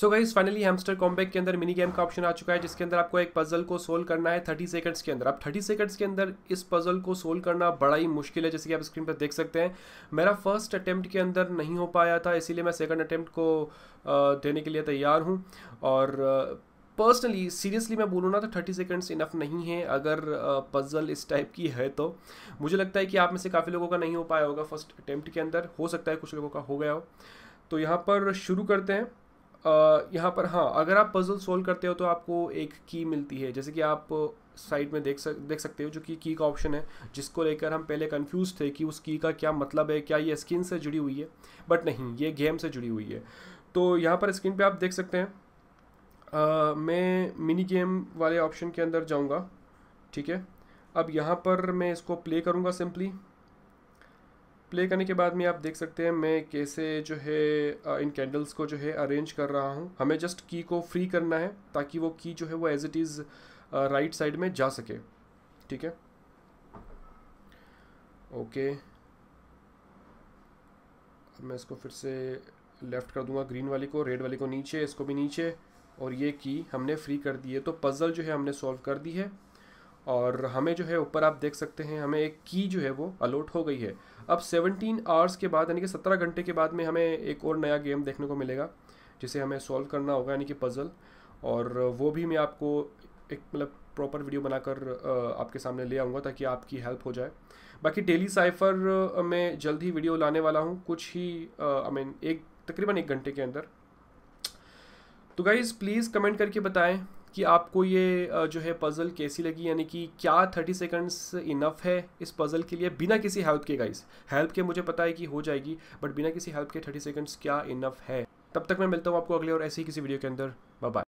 सो guys finally Hamster Kombat के अंदर mini game का ऑप्शन आ चुका है जिसके अंदर आपको एक पजल को सोल्व करना है थर्टी सेकंड्स के अंदर अब थर्टी सेकंड्स के अंदर इस पजल को सोल्व करना बड़ा ही मुश्किल है जैसे कि आप स्क्रीन पर देख सकते हैं मेरा फर्स्ट अटैम्प्ट के अंदर नहीं हो पाया था इसीलिए मैं सेकेंड अटैम्प्ट को देने के लिए तैयार हूँ और पर्सनली सीरियसली मैं बोलूँ ना तो थर्टी सेकेंड्स इनफ नहीं है अगर पजल इस टाइप की है तो मुझे लगता है कि आप में से काफ़ी लोगों का नहीं हो पाया होगा फर्स्ट अटैम्प्ट के अंदर हो सकता है कुछ लोगों का हो गया हो तो यहाँ पर शुरू करते हैं यहाँ पर हाँ अगर आप पजल सोल्व करते हो तो आपको एक की मिलती है जैसे कि आप साइड में देख सक देख सकते हो जो कि की का ऑप्शन है जिसको लेकर हम पहले कंफ्यूज थे कि उस की का क्या मतलब है क्या ये स्किन से जुड़ी हुई है बट नहीं ये गेम से जुड़ी हुई है तो यहाँ पर स्क्रीन पे आप देख सकते हैं आ, मैं मिनी गेम वाले ऑप्शन के अंदर जाऊँगा ठीक है अब यहाँ पर मैं इसको प्ले करूँगा सिंपली प्ले करने के बाद में आप देख सकते हैं मैं कैसे जो है इन कैंडल्स को जो है अरेंज कर रहा हूँ हमें जस्ट की को फ्री करना है ताकि वो की जो है वो as it is right side में जा सके ठीक है ओके अब मैं इसको फिर से लेफ़्ट कर दूंगा ग्रीन वाले को रेड वाले को नीचे इसको भी नीचे और ये की हमने फ्री कर दी है तो पज़ल जो है हमने सॉल्व कर दी है और हमें जो है ऊपर आप देख सकते हैं हमें एक की जो है वो अलोट हो गई है अब 17 आवर्स के बाद यानी कि 17 घंटे के बाद में हमें एक और नया गेम देखने को मिलेगा जिसे हमें सॉल्व करना होगा यानी कि पज़ल और वो भी मैं आपको एक मतलब प्रॉपर वीडियो बनाकर आपके सामने ले आऊँगा ताकि आपकी हेल्प हो जाए बाकी डेली साइफर में जल्द ही वीडियो लाने वाला हूँ कुछ ही आई मीन एक तकरीबन एक घंटे के अंदर तो गाइज़ प्लीज़ कमेंट करके बताएं कि आपको ये जो है पज़ल कैसी लगी यानी कि क्या थर्टी सेकेंड्स इनफ है इस पज़ल के लिए बिना किसी हेल्प के गाइस हेल्प के मुझे पता है कि हो जाएगी बट बिना किसी हेल्प के थर्टी सेकेंड्स क्या इनफ है तब तक मैं मिलता हूँ आपको अगले और ऐसे ही किसी वीडियो के अंदर बाय